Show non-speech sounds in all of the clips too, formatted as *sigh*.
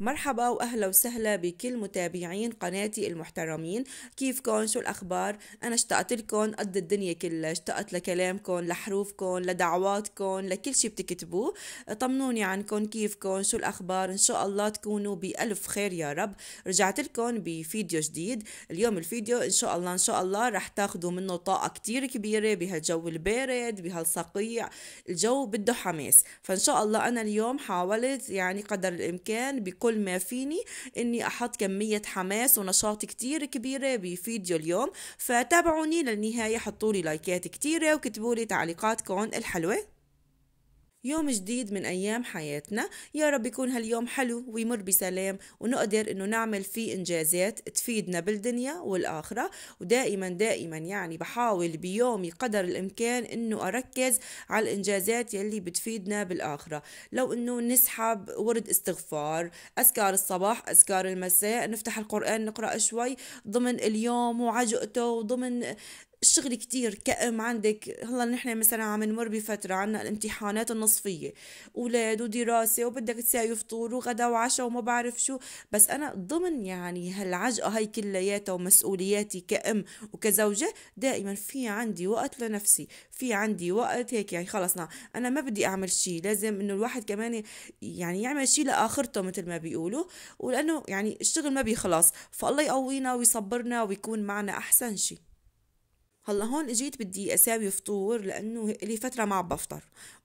مرحبا واهلا وسهلا بكل متابعين قناتي المحترمين كيفكم شو الاخبار انا اشتقت لكم قد الدنيا كلها اشتقت لكلامكم لحروفكم لدعواتكم لكل شيء بتكتبوه طمنوني عنكم كيفكم شو الاخبار ان شاء الله تكونوا بالف خير يا رب رجعت لكم بفيديو جديد اليوم الفيديو ان شاء الله ان شاء الله رح تاخذوا منه طاقه كتير كبيره بهالجو البارد بهالصقيع الجو بده حماس فان شاء الله انا اليوم حاولت يعني قدر الامكان بكل كل ما فيني اني احط كمية حماس ونشاط كتير كبيرة بفيديو اليوم فتابعوني للنهاية حطولي لايكات كتيرة وكتبولي تعليقاتكم الحلوة يوم جديد من أيام حياتنا يا رب يكون هاليوم حلو ويمر بسلام ونقدر إنه نعمل فيه إنجازات تفيدنا بالدنيا والآخرة ودائما دائما يعني بحاول بيومي قدر الإمكان إنه أركز على الإنجازات يلي بتفيدنا بالآخرة لو إنه نسحب ورد استغفار أذكار الصباح أذكار المساء نفتح القرآن نقرأ شوي ضمن اليوم وعجقته وضمن الشغل كتير كأم عندك هلا نحن مثلا عم نمر بفترة عنا الامتحانات النصفية أولاد ودراسة وبدك تساوي فطور وغدا وعشاء وما بعرف شو بس أنا ضمن يعني هالعجقة هاي كلياتها ومسؤولياتي كأم وكزوجة دائما في عندي وقت لنفسي في عندي وقت هيك يعني خلص نعم، أنا ما بدي أعمل شي لازم إنه الواحد كمان يعني يعمل شي لآخرته مثل ما بيقولوا ولأنه يعني الشغل ما بيخلص فالله يقوينا ويصبرنا ويكون معنا أحسن شي هلا هون اجيت بدي اساوي فطور لانه لي فتره ما عم بفطر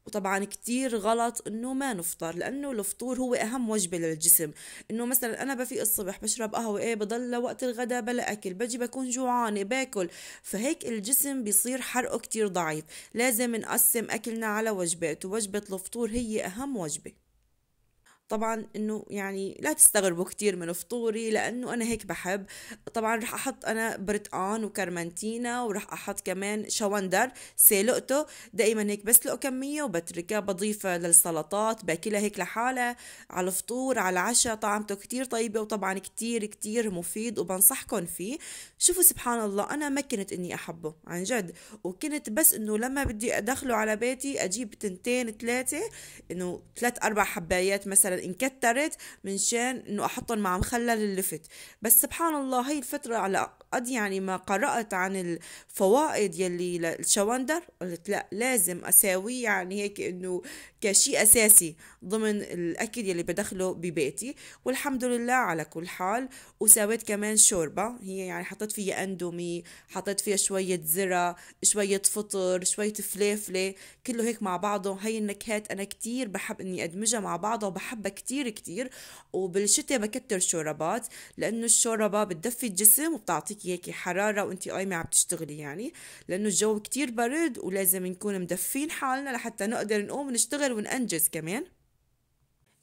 وطبعا كتير غلط انه ما نفطر لانه الفطور هو اهم وجبه للجسم انه مثلا انا بفيق الصبح بشرب قهوه ايه بضل لوقت الغداء بلا اكل بجي بكون جوعانه باكل فهيك الجسم بيصير حرقه كتير ضعيف لازم نقسم اكلنا على وجبات ووجبه الفطور هي اهم وجبه طبعا انه يعني لا تستغربوا كثير من فطوري لانه انا هيك بحب طبعا رح احط انا برتقان وكرمنتينا ورح احط كمان شوندر سلقته دائما هيك بسلق كمية وبتركها بضيفها للسلطات باكلها هيك لحالها على الفطور على العشاء طعمته كثير طيبة وطبعا كثير كثير مفيد وبنصحكم فيه شوفوا سبحان الله انا ما كنت اني احبه عن جد وكنت بس انه لما بدي ادخله على بيتي اجيب تنتين ثلاثة انه ثلاث اربع حبايات مثلا انكترت منشان انه احطهم مع مخلل اللفت بس سبحان الله هي الفترة على قد يعني ما قرأت عن الفوائد يلي للشواندر قلت لا لازم اساوي يعني هيك انه كشيء اساسي ضمن الاكل يلي بدخله ببيتي والحمد لله على كل حال وساويت كمان شوربه هي يعني حطيت فيها اندومي حطيت فيها شويه ذره شويه فطر شويه فليفله كله هيك مع بعضه هي النكهات انا كتير بحب اني ادمجها مع بعضها وبحب بحبها كتير كتير وبالشتاء بكتر شوربات لأنه الشوربة بتدفي الجسم وبتعطيك هيك حرارة وانت قايمة عم تشتغلي يعني لأنه الجو كتير برد ولازم نكون مدفين حالنا لحتى نقدر نقوم نشتغل وننجز كمان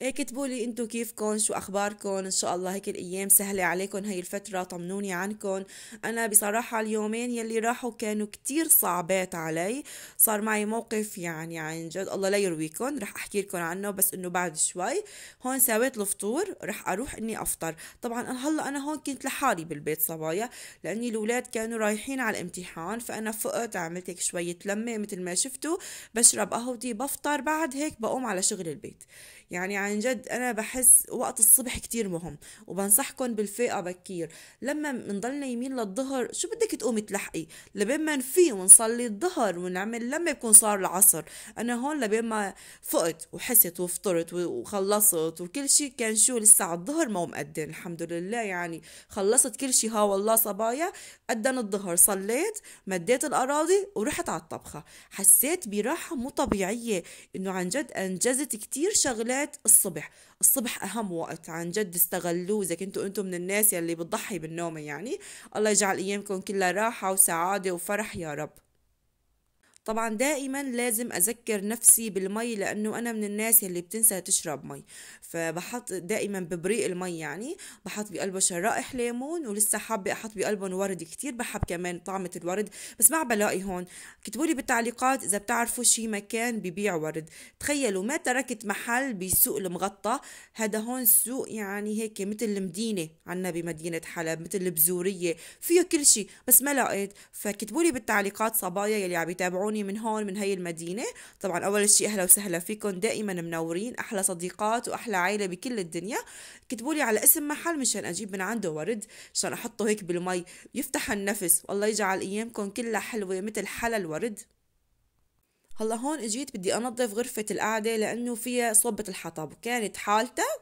اكتبوا إيه، لي انتو كيفكن شو اخباركن ان شاء الله هيك الايام سهله عليكم هاي الفتره طمنوني عنكن انا بصراحه اليومين يلي راحوا كانوا كتير صعبات علي صار معي موقف يعني عن جد الله لا يرويكن رح احكي لكم عنه بس انه بعد شوي هون سويت الفطور رح اروح اني افطر طبعا انا هلا انا هون كنت لحالي بالبيت صبايا لاني الاولاد كانوا رايحين على الامتحان فانا فقت عملت هيك شويه لمه مثل ما شفتوا بشرب قهوتي بفطر بعد هيك بقوم على شغل البيت يعني عن جد أنا بحس وقت الصبح كتير مهم وبنصحكم بالفئه بكير لما بنضل نايمين للظهر شو بدك تقومي تلحقي لبين ما نفيق ونصلي الظهر ونعمل لما يكون صار العصر أنا هون لبين ما فقت وحست وفطرت وخلصت وكل شيء كان شو لسه على الظهر ما مقدن الحمد لله يعني خلصت كل شيء ها والله صبايا قدن الظهر صليت مديت الأراضي ورحت على الطبخة حسيت براحة مو طبيعية إنه عن جد أنجزت كتير شغلات الصبح الصبح أهم وقت عن جد استغلوه إذا كنتوا أنتم من الناس يلي بتضحي بالنوم يعني الله يجعل أيامكم كلها راحة وسعادة وفرح يا رب طبعا دائما لازم أذكر نفسي بالمي لأنه أنا من الناس اللي بتنسى تشرب مي فبحط دائما ببريق المي يعني بحط بقلبه شرائح ليمون ولسه حابة أحط بقلبهم ورد كتير بحب كمان طعمة الورد بس ما بلاقي هون اكتبوا لي بالتعليقات إذا بتعرفوا شي مكان ببيع ورد تخيلوا ما تركت محل بسوق المغطى هذا هون سوق يعني هيك مثل المدينة عنا بمدينة حلب مثل البزورية فيه كل شيء بس ما لقيت فكتبوا لي بالتعليقات صبايا يلي عم يتابعوني تابعوني من هون من هي المدينة طبعا أول شيء أهلا وسهلا فيكم دائما منورين أحلى صديقات وأحلى عائلة بكل الدنيا كتبوا لي على اسم محل مشان أجيب من عنده ورد مشان أحطه هيك بالمي يفتح النفس والله يجعل أيامكم كلها حلوة مثل حلا الورد هلا هون اجيت بدي انظف غرفة القعدة لأنه فيها صوبة الحطب كانت حالتها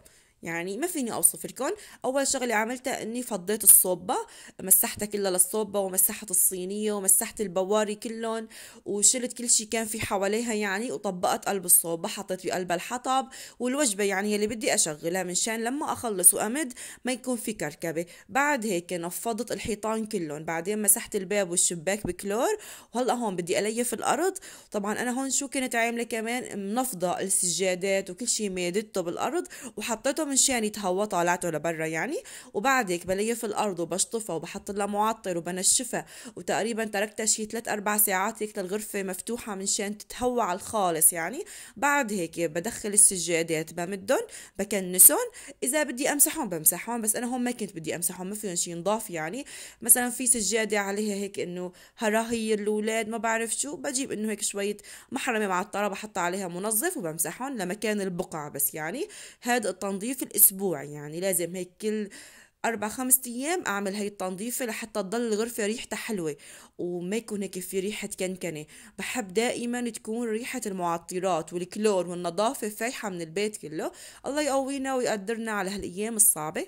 يعني ما فيني اوصف لكم اول شغله عملتها اني فضيت الصوبه مسحتها كلها للصوبه ومسحت الصينيه ومسحت البواري كلهم وشلت كل شيء كان في حواليها يعني وطبقت قلب الصوبه حطيت بقلبها الحطب والوجبه يعني اللي بدي اشغلها من شان لما اخلص وامد ما يكون في كركبه بعد هيك نفضت الحيطان كلهم بعدين مسحت الباب والشباك بكلور وهلا هون بدي اليف الارض طبعا انا هون شو كنت عامله كمان منفضه السجادات وكل شيء مادته بالارض وحطيته من يعني تهوطها ولعته لبرا يعني وبعد هيك بليف الارض وبشطفها وبحط لها معطر وبنشفها وتقريبا تركتها شي 3 4 ساعات هيك للغرفه مفتوحه من شان تتهوى على الخالص يعني بعد هيك بدخل السجادات بمدهم بكنسهم اذا بدي امسحهم بمسحهم بس انا هون ما كنت بدي امسحهم ما فيهم شي نضاف يعني مثلا في سجاده عليها هيك انه هراهي الاولاد ما بعرف شو بجيب انه هيك شويه محرمه معطره بحط عليها منظف وبمسحهم لمكان البقعه بس يعني هذا التنظيف بشكل الأسبوع يعني لازم هيك كل أربع خمسة أيام أعمل هاي التنظيفة لحتى تضل الغرفة ريحتها حلوة وما يكون هيك في ريحة كنكنة بحب دائما تكون ريحة المعطرات والكلور والنظافة فايحة من البيت كله الله يقوينا ويقدرنا على هالأيام الصعبة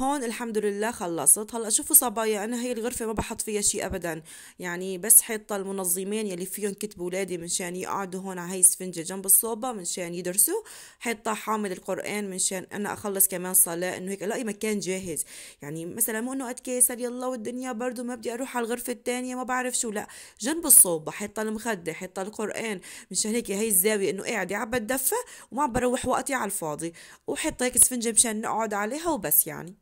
هون الحمد لله خلصت هلا شوفوا صبايا انا هي الغرفه ما بحط فيها شيء ابدا يعني بس حاطه المنظمين يلي فيهم كتبوا اولادي منشان يقعدوا هون على هي السفنجه جنب الصوبه منشان يدرسوا حاطه حامل القران منشان انا اخلص كمان صلاه انه هيك الاقي مكان جاهز يعني مثلا مو انه اتكاسل يلا والدنيا برضه ما بدي اروح على الغرفه الثانيه ما بعرف شو لا جنب الصوبه حاطه المخده حاطه القران مشان هيك هي الزاويه انه قاعده عم بتدفى وما عم بروح وقتي على الفاضي وحاطه هيك سفنجه مشان نقعد عليها وبس يعني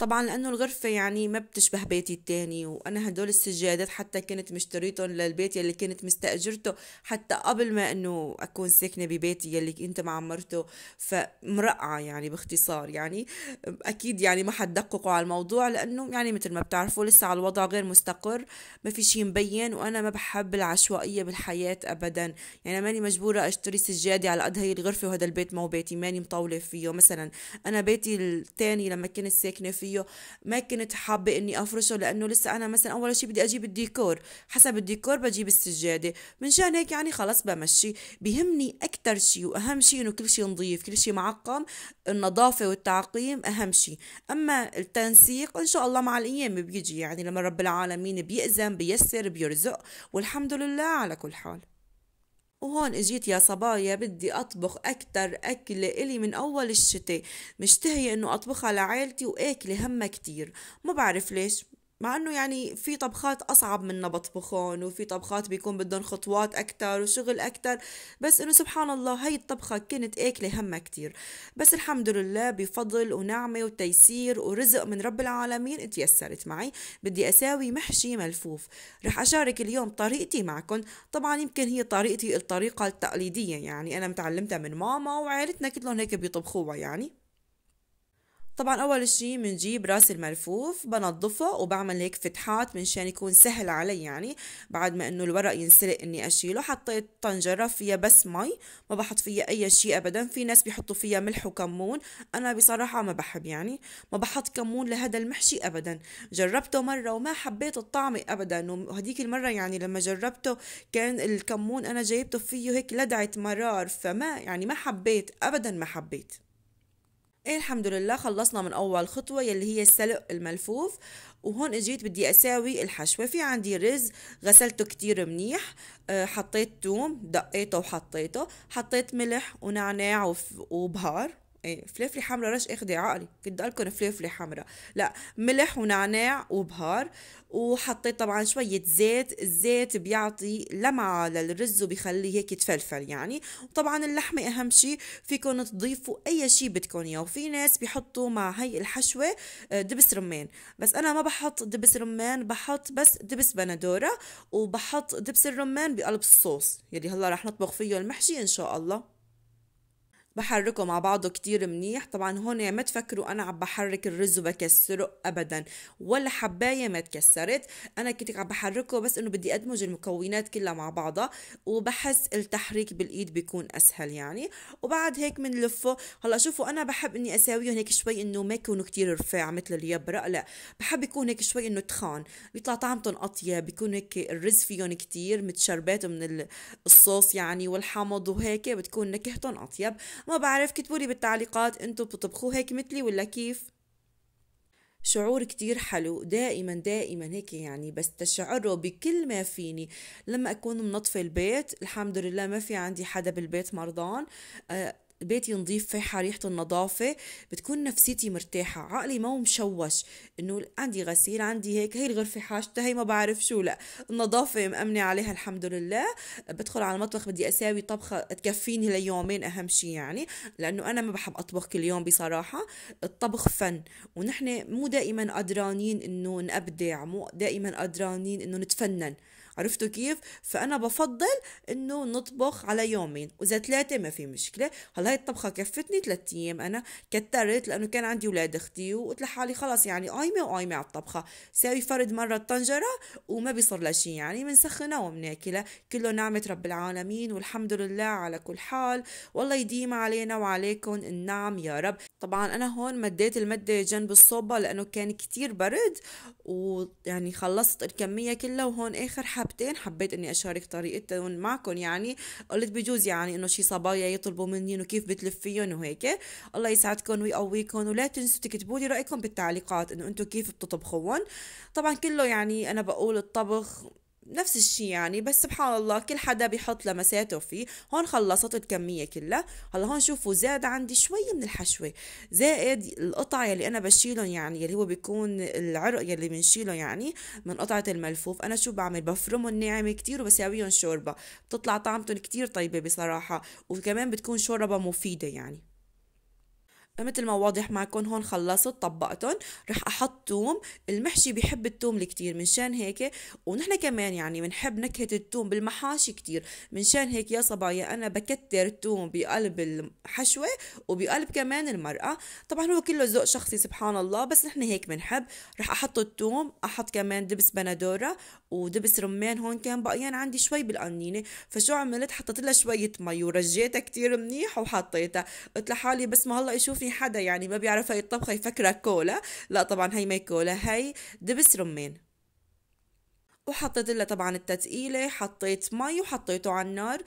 طبعا لأنه الغرفة يعني ما بتشبه بيتي التاني وأنا هدول السجادات حتى كنت مشتريتهم للبيت يلي كنت مستأجرته حتى قبل ما أنه أكون ساكنة ببيتي يلي أنت معمرته فمرقعة يعني باختصار يعني أكيد يعني ما حد دققوا على الموضوع لأنه يعني مثل ما بتعرفوا لسه على الوضع غير مستقر ما في شيء مبين وأنا ما بحب العشوائية بالحياة أبدا يعني ماني مجبورة أشتري سجادة على قد هي الغرفة وهذا البيت ما هو بيتي ماني مطولة فيه مثلا أنا بيتي التاني لما كنت ساكنة فيه فيه ما كنت حابه اني افرشه لانه لسه انا مثلا اول شيء بدي اجيب الديكور حسب الديكور بجيب السجاده منشان هيك يعني خلص بمشي بهمني اكثر شيء واهم شيء انه كل شيء نظيف كل شيء معقم النظافه والتعقيم اهم شيء اما التنسيق ان شاء الله مع الايام بيجي يعني لما رب العالمين بيأذن بيسر بيرزق والحمد لله على كل حال وهون اجيت يا صبايا بدي اطبخ اكتر اكلة الي من اول الشتاء مشتهية انه اطبخها لعائلتي واكلة همها كتير ما بعرف ليش مع انه يعني في طبخات اصعب منا بطبخهم وفي طبخات بيكون بدهم خطوات اكثر وشغل اكثر بس انه سبحان الله هي الطبخه كنت اكله همها كثير بس الحمد لله بفضل ونعمه وتيسير ورزق من رب العالمين تيسرت معي بدي اساوي محشي ملفوف رح اشارك اليوم طريقتي معكم طبعا يمكن هي طريقتي الطريقه التقليديه يعني انا متعلمتها من ماما وعائلتنا كلهم هيك بيطبخوها يعني طبعا أول شي بنجيب راس الملفوف بنظفه وبعمل هيك فتحات منشان يكون سهل علي يعني بعد ما إنه الورق ينسرق إني أشيله حطيت طنجرة فيها بس مي ما بحط فيها أي شي أبدا في ناس بيحطوا فيها ملح وكمون أنا بصراحة ما بحب يعني ما بحط كمون لهذا المحشي أبدا جربته مرة وما حبيت الطعم أبدا وهديك المرة يعني لما جربته كان الكمون أنا جايبته فيه هيك لدعة مرار فما يعني ما حبيت أبدا ما حبيت إيه، الحمد لله خلصنا من اول خطوة يلي هي سلق الملفوف وهون اجيت بدي اساوي الحشوة في عندي رز غسلته كتير منيح آه، حطيت توم دقيته وحطيته حطيت ملح ونعناع وبهار ايه فلفله حمراء رش اخدي عقلي كنت لكم فلافله حمراء لا ملح ونعناع وبهار وحطيت طبعا شويه زيت الزيت بيعطي لمعه للرز وبيخليه هيك يتفلفل يعني وطبعا اللحمه اهم شيء فيكم تضيفوا اي شيء بدكم اياه وفي ناس بيحطوا مع هي الحشوه آه، دبس رمان بس انا ما بحط دبس رمان بحط بس دبس بندوره وبحط دبس الرمان بقلب الصوص يلي هلا رح نطبخ فيه المحشي ان شاء الله بحركه مع بعضه كتير منيح طبعا هون ما تفكروا انا عم بحرك الرز وبكسره ابدا ولا حبايه ما تكسرت انا كنت عم بحركه بس انه بدي ادمج المكونات كلها مع بعضها وبحس التحريك بالايد بيكون اسهل يعني وبعد هيك بنلفه هلا شوفوا انا بحب اني اساويهم هيك شوي انه ما يكونوا كتير رفاع مثل اليبرق لا بحب يكون هيك شوي انه تخان بيطلع طعمتهم اطيب بيكون هيك الرز فيهم كتير متشربات من الصوص يعني والحمض وهيك بتكون نكهتهم اطيب ما بعرف كتبولي بالتعليقات انتو بتطبخوا هيك مثلي ولا كيف شعور كتير حلو دائما دائما هيك يعني بس تشعره بكل ما فيني لما أكون منظفة البيت الحمد لله ما في عندي حدا بالبيت مرضان آه، بيتي نظيف فايحة ريحة النظافة بتكون نفسيتي مرتاحة عقلي ما مشوش إنه عندي غسيل عندي هيك هي الغرفة حاجتها هي ما بعرف شو لا النظافة مأمنة عليها الحمد لله بدخل على المطبخ بدي أساوي طبخة تكفيني ليومين أهم شي يعني لأنه أنا ما بحب أطبخ كل يوم بصراحة الطبخ فن ونحن مو دائما قدرانين إنه نبدع مو دائما قدرانين إنه نتفنن عرفتوا كيف فانا بفضل انه نطبخ على يومين واذا ثلاثه ما في مشكله هلا هي الطبخه كفتني ثلاث ايام انا كترت لانه كان عندي اولاد اختي وقلت لحالي خلص يعني قايمه وقايمه على الطبخه ساوي فرد مره الطنجره وما بيصير لها شيء يعني بنسخنها وبناكلها كله نعمه رب العالمين والحمد لله على كل حال والله يديم علينا وعليكم النعم يا رب طبعا انا هون مديت المده جنب الصوبه لانه كان كتير برد ويعني خلصت الكميه كلها وهون اخر حاجة حبتين حبيت اني اشارك طريقتهم معكم يعني قلت بجوز يعني انه شي صبايا يطلبوا مني وكيف بتلفيهم وهيك الله يسعدكم ويقويكم ولا تنسوا تكتبوا لي رايكم بالتعليقات انه انتم كيف بتطبخون طبعا كله يعني انا بقول الطبخ نفس الشيء يعني بس سبحان الله كل حدا بيحط لمساته فيه هون خلصت الكمية كلها هلا هون شوفوا زاد عندي شوي من الحشوة زائد القطع يلي أنا بشيلهم يعني يلي هو بيكون العرق يلي بنشيله يعني من قطعة الملفوف أنا شو بعمل بفرمهم ناعمة كتير وبساويهم شوربة بتطلع طعمتهم كتير طيبة بصراحة وكمان بتكون شوربة مفيدة يعني مثل ما واضح معكم هون خلصت طبقتهم رح احط توم المحشي بيحب التوم الكتير منشان هيك ونحن كمان يعني بنحب نكهة التوم بالمحاشي كتير منشان هيك يا صبايا انا بكتر التوم بقلب الحشوة وبقلب كمان المرقة طبعا هو كله ذوق شخصي سبحان الله بس نحن هيك بنحب رح احط التوم احط كمان دبس بندورة ودبس رمان هون كان بقيان عندي شوي بالقنينة فشو عملت حطيت لها شوية مي ورجيتها كتير منيح وحطيتها قلت لحالي بس ما هلا يشوفني حدا يعني ما بيعرف هاي الطبخه يفكرها كولا لا طبعا هي ما كولا هي دبس رمان وحطيت لها طبعا التتقيلة حطيت مي وحطيته على النار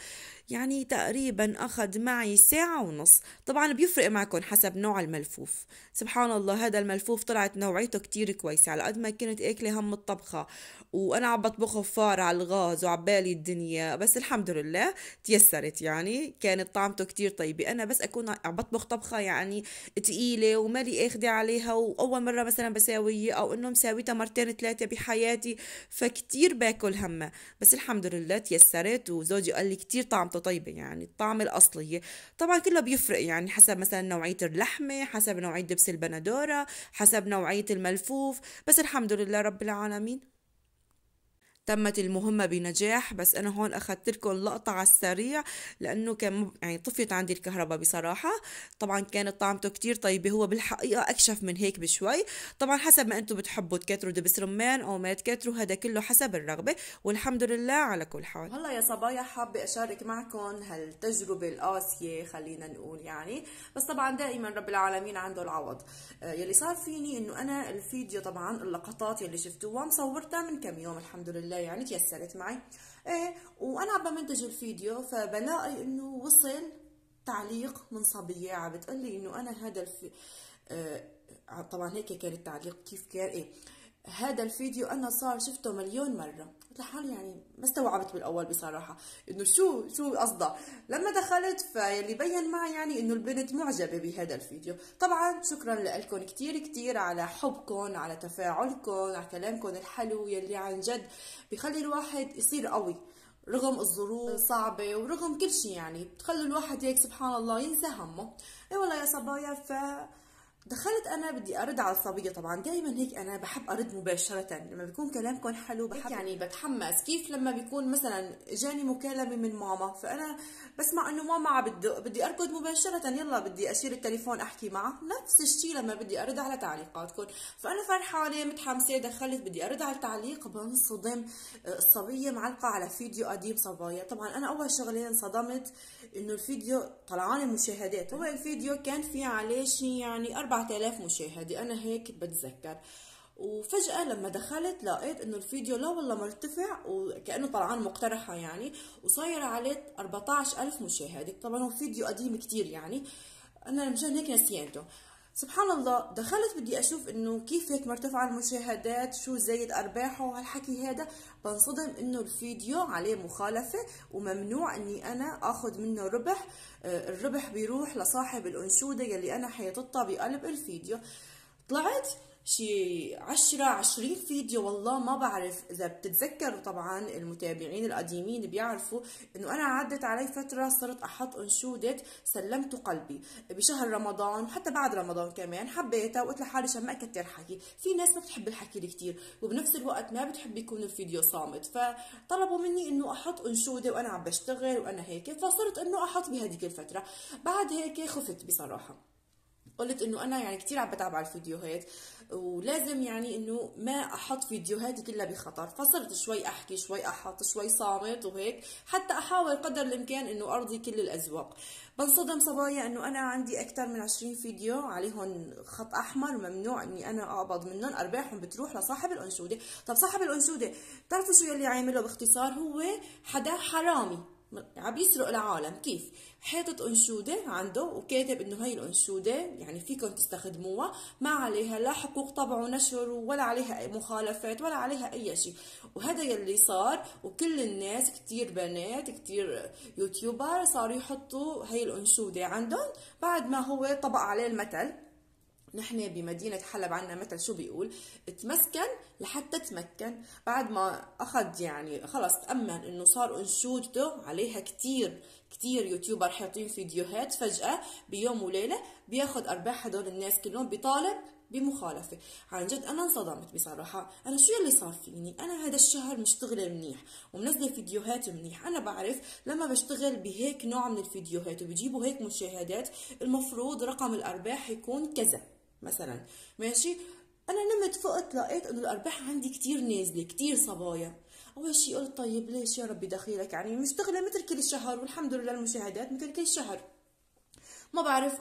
يعني تقريبا أخذ معي ساعة ونص طبعا بيفرق معكم حسب نوع الملفوف سبحان الله هذا الملفوف طلعت نوعيته كتير كويسة على قد ما كنت أكلة هم الطبخة وأنا عم بطبخه فار على الغاز وعبالي الدنيا بس الحمد لله تيسرت يعني كانت طعمته كتير طيبة أنا بس أكون عم بطبخ طبخة يعني تقيلة ومالي أخدي عليها وأول مرة مثلا بساوية أو إنه مساويتها مرتين ثلاثة بحياتي فكتير باكل همها بس الحمد لله تيسرت وزوجي قال لي كتير طعم طعمته طيبه يعني الطعمه الاصليه طبعا كله بيفرق يعني حسب مثلا نوعيه اللحمه حسب نوعيه دبس البندوره حسب نوعيه الملفوف بس الحمد لله رب العالمين تمت المهمة بنجاح بس أنا هون أخذت لكم لقطة على السريع لأنه كان يعني طفيت عندي الكهرباء بصراحة طبعا كانت طعمته كتير طيبة هو بالحقيقة أكشف من هيك بشوي طبعا حسب ما أنتم بتحبوا تكتروا دبس رمان أو ما تكتروا هذا كله حسب الرغبة والحمد لله على كل حال هلا يا صبايا حابة أشارك معكم هالتجربة القاسية خلينا نقول يعني بس طبعا دائما رب العالمين عنده العوض آه، يلي صار فيني انه انا الفيديو طبعا اللقطات يلي شفتوها مصورتها من كم يوم الحمد لله الله يعني تيسرت معي ايه وانا عم بمنتج الفيديو فبلاقي انه وصل تعليق من صبيه عم بتقول لي انه انا هذا الف... آه طبعا هيك كان التعليق كيف كان ايه هذا الفيديو انا صار شفته مليون مره قلت لحالي يعني ما استوعبت بالاول بصراحه انه شو شو قصده لما دخلت فاللي بين معي يعني انه البنت معجبه بهذا الفيديو طبعا شكرا لكم كثير كثير على حبكم على تفاعلكم على كلامكم الحلو يلي عن جد بخلي الواحد يصير قوي رغم الظروف صعبة ورغم كل شيء يعني بتخلي الواحد هيك سبحان الله ينسى همه اي والله يا صبايا ف دخلت انا بدي ارد على الصبيه طبعا دائما هيك انا بحب ارد مباشره لما بيكون كلامكم حلو بحب يعني بتحمس كيف لما بيكون مثلا جاني مكالمه من ماما فانا بسمع انه ماما عم بدي اركض مباشره يلا بدي اشيل التليفون احكي معها نفس الشيء لما بدي ارد على تعليقاتكم فانا فرحانه متحمسه دخلت بدي ارد على التعليق بنصدم الصبيه معلقه على فيديو قديم صبايا طبعا انا اول شغله انصدمت انه الفيديو طلعان مشاهدات هو الفيديو كان في عليه شيء يعني 4000 مشاهدة أنا هيك بتذكر وفجأة لما دخلت لقيت انه الفيديو لا والله مرتفع وكأنه طلعان مقترحة يعني وصاير عليه 14000 مشاهدة طبعا هو فيديو قديم كتير يعني انا مشان هيك نسيانته سبحان الله دخلت بدي اشوف انه كيف هيك مرتفع المشاهدات شو زايد ارباحه وهالحكي هذا بنصدم انه الفيديو عليه مخالفه وممنوع اني انا اخذ منه ربح آه، الربح بيروح لصاحب الانشوده يلي انا حيططها بقلب الفيديو طلعت شي عشرة عشرين فيديو والله ما بعرف إذا بتتذكروا طبعا المتابعين القديمين بيعرفوا إنه أنا عدت علي فترة صرت أحط أنشودة سلمت قلبي بشهر رمضان حتى بعد رمضان كمان حبيتها وقلت لحالي عشان ما أكتر حكي في ناس ما بتحب الحكي كتير وبنفس الوقت ما بتحب يكون الفيديو صامت فطلبوا مني إنه أحط أنشودة وأنا عم بشتغل وأنا هيك فصرت إنه أحط بهذيك الفترة بعد هيك خفت بصراحة قلت انه انا يعني كثير عم بتعب على الفيديوهات ولازم يعني انه ما احط فيديوهاتي كلها بخطر فصرت شوي احكي شوي احط شوي صامت وهيك حتى احاول قدر الامكان انه ارضي كل الاذواق بنصدم صبايا انه انا عندي اكثر من 20 فيديو عليهم خط احمر ممنوع اني انا اقبض منهم ارباحهم بتروح لصاحب الانشوده طب صاحب الانشوده بتعرفوا شو يلي عامله باختصار هو حدا حرامي عم يسرق العالم كيف حاطط انشوده عنده وكاتب انه هي الانشوده يعني فيكم تستخدموها ما عليها لا حقوق طبع ونشر ولا عليها مخالفات ولا عليها اي شيء وهذا يلي صار وكل الناس كثير بنات كثير يوتيوبر صاروا يحطوا هي الانشوده عندهم بعد ما هو طبق عليه المثل نحن بمدينة حلب عنا مثل شو بيقول تمسكن لحتى تمكن بعد ما أخذ يعني خلص تأمن إنه صار أنشودته عليها كتير كتير يوتيوبر حاطين فيديوهات فجأة بيوم وليلة بياخد أرباح هدول الناس كلهم بيطالب بمخالفة عن جد أنا انصدمت بصراحة أنا شو اللي صار فيني أنا هذا الشهر مشتغلة منيح ومنزلة فيديوهات منيح أنا بعرف لما بشتغل بهيك نوع من الفيديوهات وبجيبوا هيك مشاهدات المفروض رقم الأرباح يكون كذا مثلا ماشي انا نمت فقت لقيت انه الارباح عندي كتير نازله كتير صبايا اول شيء قلت طيب ليش يا ربي دخيلك يعني مشتغله مثل كل الشهر والحمد لله المشاهدات مثل كل شهر ما بعرف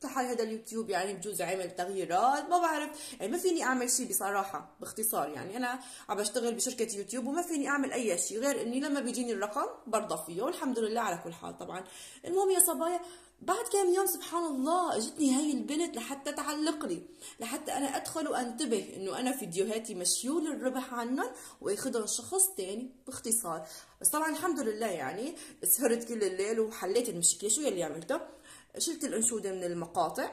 تحل هذا اليوتيوب يعني بجوز عمل تغييرات ما بعرف يعني ما فيني اعمل شيء بصراحه باختصار يعني انا عم بشتغل بشركه يوتيوب وما فيني اعمل اي شيء غير اني لما بيجيني الرقم برضى فيه والحمد لله على كل حال طبعا المهم يا صبايا بعد كم يوم سبحان الله اجتني هاي البنت لحتى تعلق لي لحتى انا ادخل وانتبه انه انا فيديوهاتي مشيول الربح عنهم واخذهم شخص تاني باختصار بس طبعا الحمد لله يعني سهرت كل الليل وحليت المشكله شو يلي عملته شلت الانشوده من المقاطع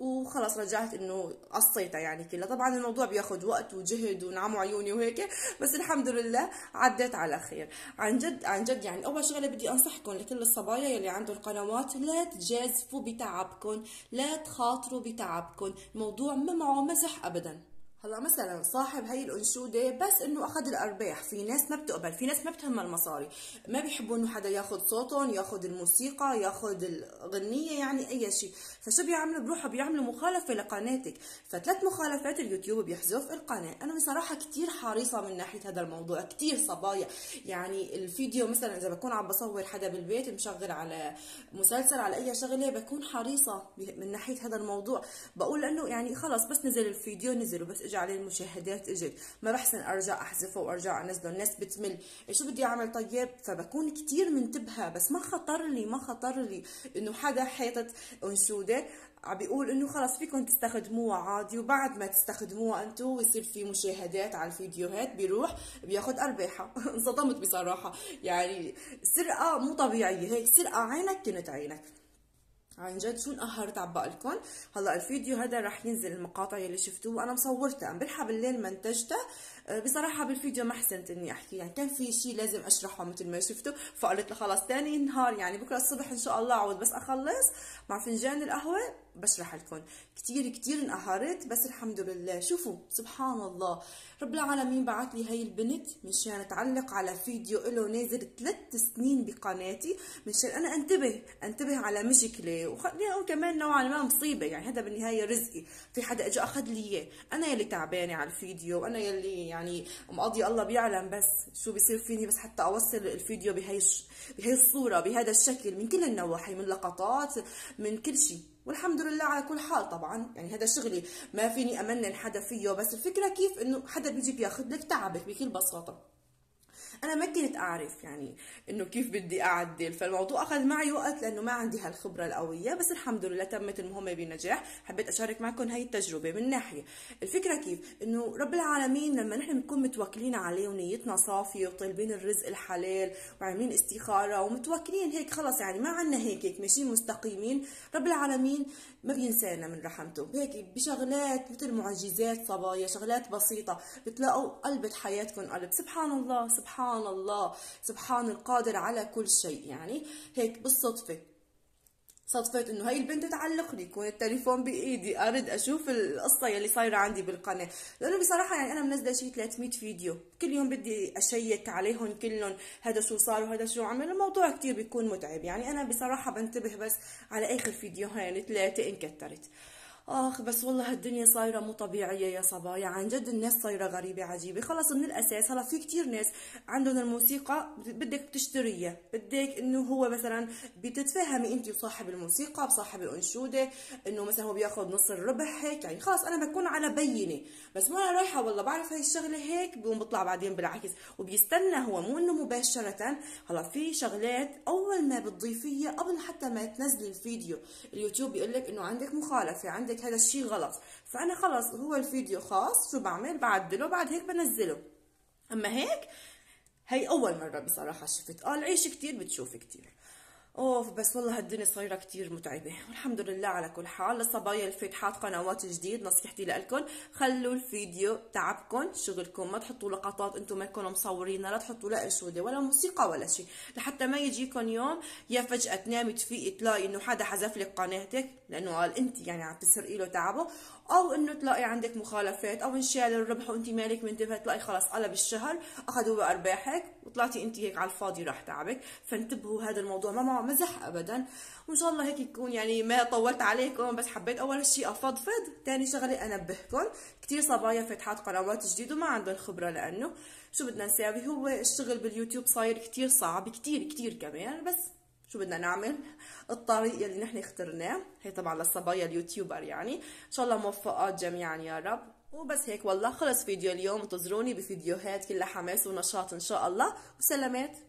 وخلص رجعت انه قصيتها يعني كلها طبعا الموضوع بياخد وقت وجهد ونعم عيوني وهيك بس الحمد لله عدت على خير عن جد عن جد يعني اول شغله بدي انصحكم لكل الصبايا يلي عنده القنوات لا تجازفوا بتعبكم لا تخاطروا بتعبكم الموضوع ما معه مزح ابدا هلا مثلا صاحب هي الانشوده بس انه اخذ الارباح في ناس ما بتقبل في ناس ما بتهمها المصاري ما بيحبوا انه حدا ياخذ صوتهم ياخذ الموسيقى ياخذ الغنيه يعني اي شيء فشو بيعملوا بروحوا بيعملوا مخالفه لقناتك فثلاث مخالفات اليوتيوب بيحذف القناه انا بصراحه كثير حريصه من ناحيه هذا الموضوع كثير صبايا يعني الفيديو مثلا اذا بكون عم بصور حدا بالبيت مشغل على مسلسل على اي شغله بكون حريصه من ناحيه هذا الموضوع بقول انه يعني خلص بس نزل الفيديو نزله بس اجى عليه المشاهدات اجت ما بحسن ارجع احذفه وارجع انزله الناس بتمل شو بدي اعمل طيب فبكون كتير منتبهه بس ما خطر لي ما خطر لي انه حدا حاطط انشوده عم بيقول انه خلص فيكم تستخدموها عادي وبعد ما تستخدموها انتم ويصير في مشاهدات على الفيديوهات بيروح بياخد ارباحها *laughs* انصدمت بصراحه يعني سرقه مو طبيعيه هيك سرقه عينك كنت عينك عن جد شو انقهرت عبقلكم هلا الفيديو هذا رح ينزل المقاطع يلي شفتوه انا مصورتها امبارحه بالليل منتجتها أه، بصراحه بالفيديو ما حسنت اني احكي يعني كان في شيء لازم اشرحه مثل ما شفتوا فقلت خلص ثاني نهار يعني بكره الصبح ان شاء الله اعود بس اخلص مع فنجان القهوه بشرح لكم كتير كتير انقهرت بس الحمد لله شوفوا سبحان الله رب العالمين بعث لي هاي البنت مشان تعلق على فيديو له نازل ثلاث سنين بقناتي مشان انا انتبه انتبه على مشكله وخلينا اقول كمان نوعا ما مصيبه يعني هذا بالنهايه رزقي في حدا اجى اخذ لي اياه انا يلي تعبانه على الفيديو وانا يلي يعني مقضي الله بيعلم بس شو بصير فيني بس حتى اوصل الفيديو بهي بهي الصوره بهذا الشكل من كل النواحي من لقطات من كل شيء والحمد لله على كل حال طبعا يعني هذا شغلي ما فيني امنن حدا فيه بس الفكره كيف انه حدا بيجي بياخذ لك تعبك بكل بساطه انا ما كنت اعرف يعني انه كيف بدي اعدل فالموضوع اخذ معي وقت لانه ما عندي هالخبره القويه بس الحمد لله تمت المهمه بنجاح حبيت اشارك معكم هاي التجربه من ناحيه الفكره كيف انه رب العالمين لما نحن بنكون متوكلين عليه ونيتنا صافيه وطالبين الرزق الحلال وعاملين استخاره ومتوكلين هيك خلص يعني ما عندنا هيك هيك ماشيين مستقيمين رب العالمين ما بينسانا من رحمته هيك بشغلات مثل معجزات صبايا شغلات بسيطه بتلاقوا قلبة حياتكم قلب سبحان الله سبحان سبحان الله سبحان القادر على كل شيء يعني هيك بالصدفه صدفة انه هاي البنت تعلق لي يكون التليفون بايدي ارد اشوف القصه يلي صايره عندي بالقناه لانه بصراحه يعني انا منزله شي 300 فيديو كل يوم بدي اشيك عليهم كلهم هذا شو صار وهذا شو عمل الموضوع كتير بيكون متعب يعني انا بصراحه بنتبه بس على اخر فيديوهين يعني ثلاثه انكترت اخ بس والله هالدنيا صايره مو طبيعيه يا صبايا يعني عن جد الناس صايره غريبه عجيبه خلص من الاساس هلا في كثير ناس عندهم الموسيقى بدك تشتريها بدك انه هو مثلا بتتفاهمي انت وصاحب الموسيقى بصاحب الانشوده انه مثلا هو بياخذ نص الربح هيك يعني خلص انا بكون على بينه بس ما انا رايحه والله بعرف هاي الشغله هيك بقوم بطلع بعدين بالعكس وبيستنى هو مو انه مباشره هلا في شغلات اول ما بتضيفيها قبل حتى ما تنزلي الفيديو اليوتيوب بيقول لك انه عندك مخالفه عندك حبيت هذا الشيء غلط فانا خلص هو الفيديو خاص شو بعمل بعدله بعد هيك بنزله اما هيك هي اول مره بصراحه شفت اه العيش كتير بتشوف كتير اوف بس والله هالدنيا صايره كتير متعبه والحمد لله على كل حال لصبايا الفاتحات قنوات جديد نصيحتي لكم خلوا الفيديو تعبكم شغلكم ما تحطوا لقطات انتم ما تكونوا مصورينها لا تحطوا لا اشوده ولا موسيقى ولا شيء لحتى ما يجيكم يوم يا فجاه تنامي تفيقي تلاقي انه حدا حذف لك قناتك لانه قال انت يعني عم تسرقي له تعبه او انه تلاقي عندك مخالفات او انشال الربح وانت مالك منتبه تلاقي خلاص قلب الشهر اخذوا بارباحك ارباحك وطلعتي انت هيك على الفاضي راح تعبك فانتبهوا هذا الموضوع ما معه مزح ابدا وان شاء الله هيك يكون يعني ما طولت عليكم بس حبيت اول شيء افضفض ثاني شغله انبهكم كثير صبايا فاتحات قنوات جديد وما عندهم خبره لانه شو بدنا نساوي هو الشغل باليوتيوب صاير كثير صعب كثير كثير كمان بس شو بدنا نعمل الطريق اللي نحن اخترناه هي طبعا للصبايا اليوتيوبر يعني ان شاء الله موفقات جميعا يا رب وبس هيك والله خلص فيديو اليوم انتظروني بفيديوهات كلها حماس ونشاط ان شاء الله وسلامات